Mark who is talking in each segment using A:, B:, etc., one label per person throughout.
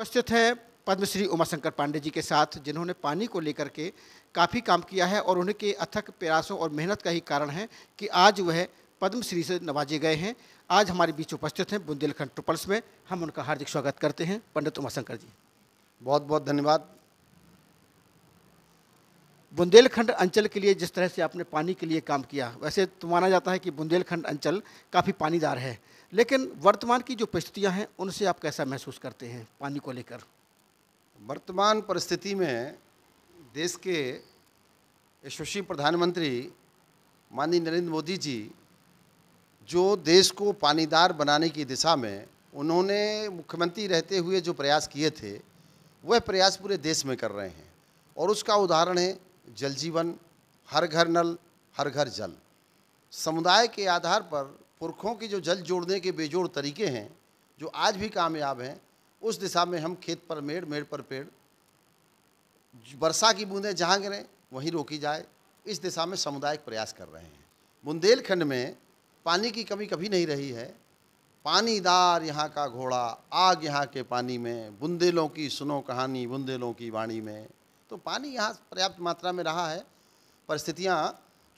A: उपस्थित हैं पद्मश्री उमाशंकर पांडे जी के साथ जिन्होंने पानी को लेकर के काफ़ी काम किया है और उनके अथक प्रयासों और मेहनत का ही कारण है कि आज वह पद्मश्री से नवाजे गए हैं आज हमारे बीच उपस्थित हैं बुंदेलखंड ट्रिपल्स में हम उनका हार्दिक स्वागत करते हैं पंडित उमाशंकर जी बहुत बहुत धन्यवाद बुंदेलखंड अंचल के लिए जिस तरह से आपने पानी के लिए काम किया वैसे तो माना जाता है कि बुंदेलखंड अंचल काफ़ी पानीदार है लेकिन वर्तमान की जो परिस्थितियाँ हैं उनसे आप कैसा महसूस करते हैं पानी को
B: लेकर वर्तमान परिस्थिति में देश के यशस्वी प्रधानमंत्री माननीय नरेंद्र मोदी जी जो देश को पानीदार बनाने की दिशा में उन्होंने मुख्यमंत्री रहते हुए जो प्रयास किए थे वह प्रयास पूरे देश में कर रहे हैं और उसका उदाहरण है जल जीवन हर घर नल हर घर जल समुदाय के आधार पर पुरखों के जो जल जोड़ने के बेजोड़ तरीके हैं जो आज भी कामयाब हैं उस दिशा में हम खेत पर मेड़ मेड़ पर पेड़ वर्षा की बूंदें जहाँ गिरें वहीं रोकी जाए इस दिशा में सामुदायिक प्रयास कर रहे हैं बुंदेलखंड में पानी की कमी कभी नहीं रही है पानीदार यहाँ का घोड़ा आग यहाँ के पानी में बुंदेलों की सुनो कहानी बुंदेलों की वाणी में तो पानी यहाँ पर्याप्त मात्रा में रहा है परिस्थितियाँ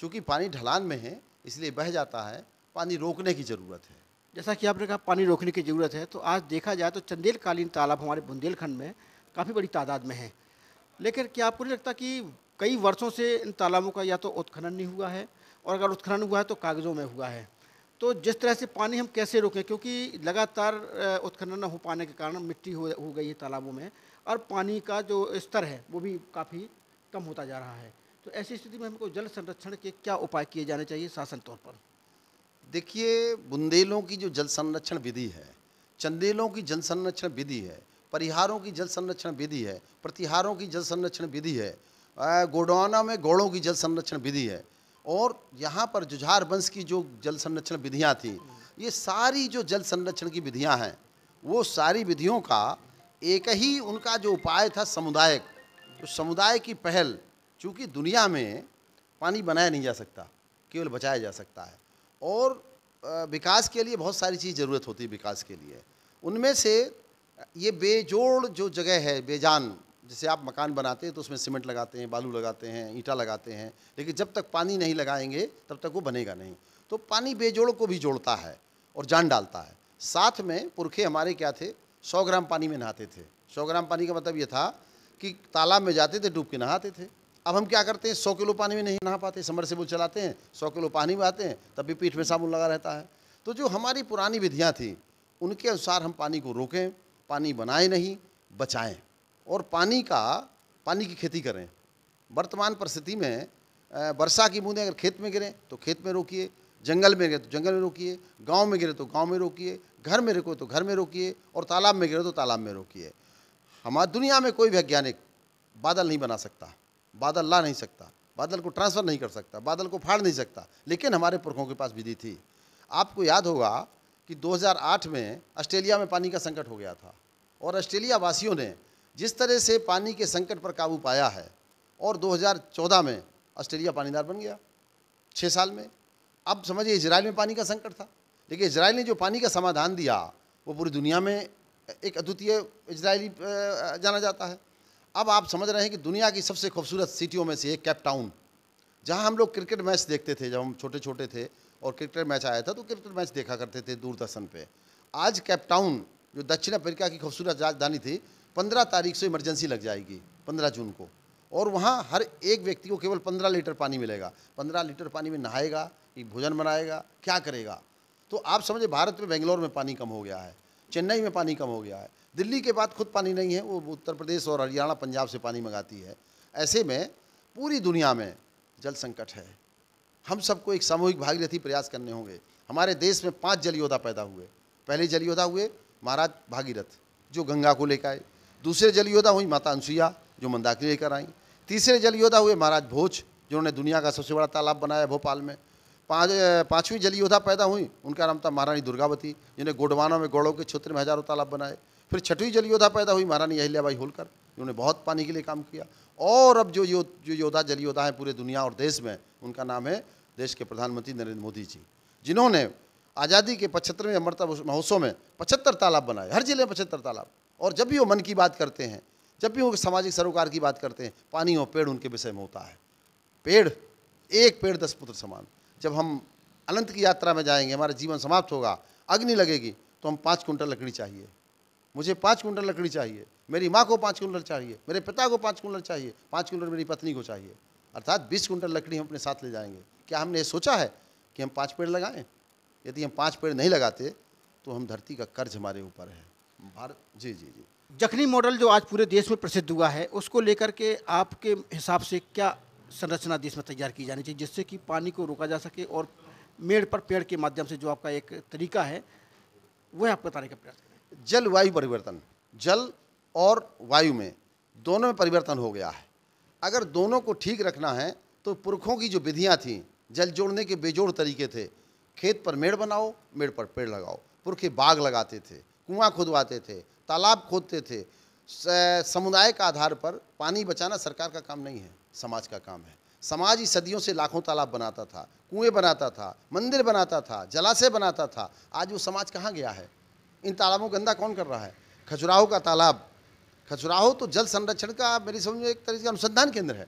B: चूँकि पानी ढलान में है इसलिए बह जाता है पानी रोकने की ज़रूरत है
A: जैसा कि आपने कहा पानी रोकने की ज़रूरत है तो आज देखा जाए तो चंदेलकालीन तालाब हमारे बुंदेलखंड में काफ़ी बड़ी तादाद में है लेकिन क्या आपको नहीं लगता कि कई वर्षों से इन तालाबों का या तो उत्खनन नहीं हुआ है और अगर उत्खनन हुआ है तो कागज़ों में हुआ है तो जिस तरह से पानी हम कैसे रोकें क्योंकि लगातार उत्खनन न हो पाने के कारण मिट्टी हो, हो गई है तालाबों में और पानी का जो स्तर है वो भी काफ़ी कम होता जा रहा है तो ऐसी स्थिति में हमको जल संरक्षण के क्या उपाय किए जाने चाहिए शासन तौर पर देखिए
B: बुंदेलों की जो जल संरक्षण विधि है चंदेलों की जल संरक्षण विधि है परिहारों की जल संरक्षण विधि है प्रतिहारों की जल संरक्षण विधि है गोडवाना में घोड़ों की जल संरक्षण विधि है और यहाँ पर जुझार वंश की जो जल संरक्षण विधियाँ थी ये सारी जो जल संरक्षण की विधियाँ हैं वो सारी विधियों का एक ही उनका जो उपाय था समुदाय तो समुदाय की पहल चूँकि दुनिया में पानी बनाया नहीं जा सकता केवल बचाया जा सकता है और विकास के लिए बहुत सारी चीज़ ज़रूरत होती है विकास के लिए उनमें से ये बेजोड़ जो जगह है बेजान जैसे आप मकान बनाते हैं तो उसमें सीमेंट लगाते हैं बालू लगाते हैं ईंटा लगाते हैं लेकिन जब तक पानी नहीं लगाएंगे तब तक वो बनेगा नहीं तो पानी बेजोड़ को भी जोड़ता है और जान डालता है साथ में पुरखे हमारे क्या थे सौ ग्राम पानी में नहाते थे सौ ग्राम पानी का मतलब ये था कि तालाब में जाते थे डूब के नहाते थे अब हम क्या करते हैं सौ किलो पानी में नहीं नहा पाते समर से चलाते हैं सौ किलो पानी में आते हैं तब भी पीठ में साबुन लगा रहता है तो जो हमारी पुरानी विधियाँ थी उनके अनुसार हम पानी को रोकें पानी बनाए नहीं बचाएं और पानी का पानी की खेती करें वर्तमान परिस्थिति में वर्षा की बूंदें अगर खेत में गिरें तो खेत में रोकिए जंगल में गिरे तो जंगल में रोकिए गांव में गिरे तो गांव में रोकिए घर में रोको तो घर में रोकिए और तालाब में गिरे तो तालाब में रोकिए हमारी दुनिया में कोई वैज्ञानिक बादल नहीं बना सकता बादल ला नहीं सकता बादल को ट्रांसफ़र नहीं कर सकता बादल को फाड़ नहीं सकता लेकिन हमारे पुरखों के पास विधि थी आपको याद होगा कि 2008 में ऑस्ट्रेलिया में पानी का संकट हो गया था और ऑस्ट्रेलिया वासियों ने जिस तरह से पानी के संकट पर काबू पाया है और 2014 में ऑस्ट्रेलिया पानीदार बन गया छः साल में अब समझिए इसराइल में पानी का संकट था लेकिन इसराइल ने जो पानी का समाधान दिया वो पूरी दुनिया में एक अद्वितीय इसराइली जाना जाता है अब आप समझ रहे हैं कि दुनिया की सबसे खूबसूरत सिटियों में से एक कैप टाउन जहाँ हम लोग क्रिकेट मैच देखते थे जब हम छोटे छोटे थे और क्रिकेट मैच आया था तो क्रिकेट मैच देखा करते थे दूरदर्शन पे आज कैप टाउन जो दक्षिण अफ्रीका की खूबसूरत राजधानी थी पंद्रह तारीख से इमरजेंसी लग जाएगी पंद्रह जून को और वहाँ हर एक व्यक्ति को केवल पंद्रह लीटर पानी मिलेगा पंद्रह लीटर पानी में नहाएगा एक भोजन बनाएगा क्या करेगा तो आप समझे भारत में बेंगलोर में पानी कम हो गया है चेन्नई में पानी कम हो गया है दिल्ली के बाद खुद पानी नहीं है वो उत्तर प्रदेश और हरियाणा पंजाब से पानी मंगाती है ऐसे में पूरी दुनिया में जल संकट है हम सबको एक सामूहिक भागीरथी प्रयास करने होंगे हमारे देश में पांच जल योद्धा पैदा हुए पहले जल योद्धा हुए महाराज भागीरथ जो गंगा को लेकर आए दूसरे जल योद्धा हुई माता अनुसुईया जो मंदाकिनी लेकर आई तीसरे जल योद्धा हुए महाराज भोज जिन्होंने दुनिया का सबसे बड़ा तालाब बनाया भोपाल में पाँच पाँचवीं जल योद्धा पैदा हुई उनका नाम था महारानी दुर्गावती जिन्हें गोडवानों में गौड़ों के क्षेत्र में हजारों तालाब बनाए फिर छठवीं जल योद्धा पैदा हुई महारानी अहिल्या बाई होलकर इन्होंने बहुत पानी के लिए काम किया और अब जो जो योद्धा जल योद्धा हैं पूरे दुनिया और देश में उनका नाम है देश के प्रधानमंत्री नरेंद्र मोदी जी जिन्होंने आज़ादी के पचहत्तरवें अमृता महोत्सव में पचहत्तर तालाब बनाए हर जिले में पचहत्तर तालाब और जब भी वो मन की बात करते हैं जब भी वो सामाजिक सरोकार की बात करते हैं पानी और पेड़ उनके विषय में होता है पेड़ एक पेड़ दस पुत्र समान जब हम अनंत की यात्रा में जाएंगे हमारा जीवन समाप्त होगा अग्नि लगेगी तो हम पाँच कुंटल लकड़ी चाहिए मुझे पाँच कुंटल लकड़ी चाहिए मेरी माँ को पाँच कुंटल चाहिए मेरे पिता को पाँच कुंटल चाहिए पाँच कुंटल मेरी पत्नी को चाहिए अर्थात बीस कुंटल लकड़ी हम अपने साथ ले जाएंगे क्या हमने ये सोचा है कि हम पाँच पेड़ लगाएं यदि हम पाँच पेड़ नहीं लगाते तो हम धरती का कर्ज हमारे ऊपर है भारत जी जी जी जखनी
A: मॉडल जो आज पूरे देश में प्रसिद्ध हुआ है उसको लेकर के आपके हिसाब से क्या संरचना देश में तैयार की जानी चाहिए जिससे कि पानी को रोका जा सके और मेड़ पर पेड़ के माध्यम से जो आपका एक
B: तरीका है वह आप बताने का प्रयास करें जलवायु परिवर्तन जल और वायु में दोनों में परिवर्तन हो गया है अगर दोनों को ठीक रखना है तो पुरखों की जो विधियाँ थीं जल जोड़ने के बेजोड़ तरीके थे खेत पर मेड़ बनाओ मेड़ पर पेड़ लगाओ पुरखे बाग लगाते थे कुआं खुदवाते थे तालाब खोदते थे समुदाय का आधार पर पानी बचाना सरकार का काम नहीं है समाज का काम है समाज ही सदियों से लाखों तालाब बनाता था कुएं बनाता था मंदिर बनाता था जलाशय बनाता था आज वो समाज कहाँ गया है इन तालाबों को गंदा कौन कर रहा है खजुराहो का तालाब खजुराहो तो जल संरक्षण का मेरी समझ में एक तरीके का अनुसंधान केंद्र है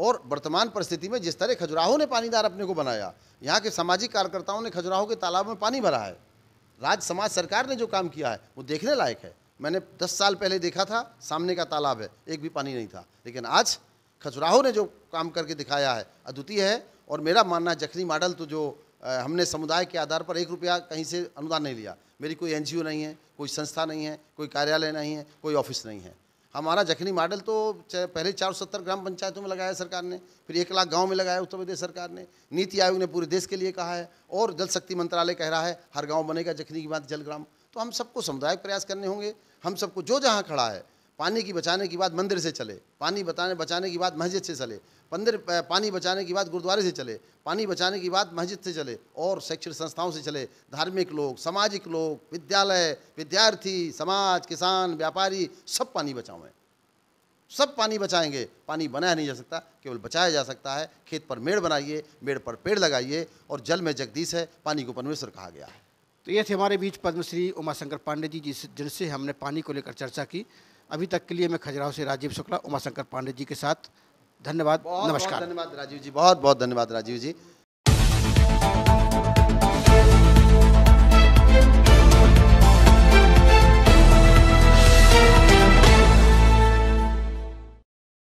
B: और वर्तमान परिस्थिति में जिस तरह खजुराहो ने पानीदार अपने को बनाया यहाँ के सामाजिक कार्यकर्ताओं ने खजुराहो के तालाब में पानी भरा है राज्य समाज सरकार ने जो काम किया है वो देखने लायक है मैंने दस साल पहले देखा था सामने का तालाब है एक भी पानी नहीं था लेकिन आज खजुराहो ने जो काम करके दिखाया है अद्वितीय है और मेरा मानना जखनी मॉडल तो जो हमने समुदाय के आधार पर एक रुपया कहीं से अनुदान नहीं लिया मेरी कोई एनजीओ नहीं है कोई संस्था नहीं है कोई कार्यालय नहीं है कोई ऑफिस नहीं है हमारा जखनी मॉडल तो पहले चार सत्तर ग्राम पंचायतों में लगाया सरकार ने फिर एक लाख गांव में लगाया उत्तर प्रदेश सरकार ने नीति आयोग ने पूरे देश के लिए कहा है और जल शक्ति मंत्रालय कह रहा है हर गाँव बनेगा जखनी की बात जल ग्राम तो हम सबको समुदाय प्रयास करने होंगे हम सबको जो जहाँ खड़ा है पानी की बचाने की बात मंदिर से चले पानी बताने बचाने की बात मस्जिद से चले मंदिर पानी बचाने की बात गुरुद्वारे से चले पानी बचाने की बात मस्जिद से चले और शैक्षणिक संस्थाओं से चले धार्मिक लोग सामाजिक लोग विद्यालय विद्यार्थी समाज किसान व्यापारी सब पानी बचावें सब पानी बचाएंगे पानी बनाया नहीं जा सकता केवल बचाया जा सकता है खेत पर मेड़ बनाइए मेड़ पर पेड़ लगाइए और जल में जगदीश है पानी को परमेश्वर कहा गया है तो ये थे हमारे बीच पद्मश्री उमाशंकर पांडे जी जिस जिनसे हमने पानी को लेकर चर्चा की
A: अभी तक के लिए मैं खजुराहो से राजीव शुक्ला उमाशंकर पांडे जी के साथ धन्यवाद नमस्कार धन्यवाद
B: राजीव जी बहुत बहुत धन्यवाद राजीव जी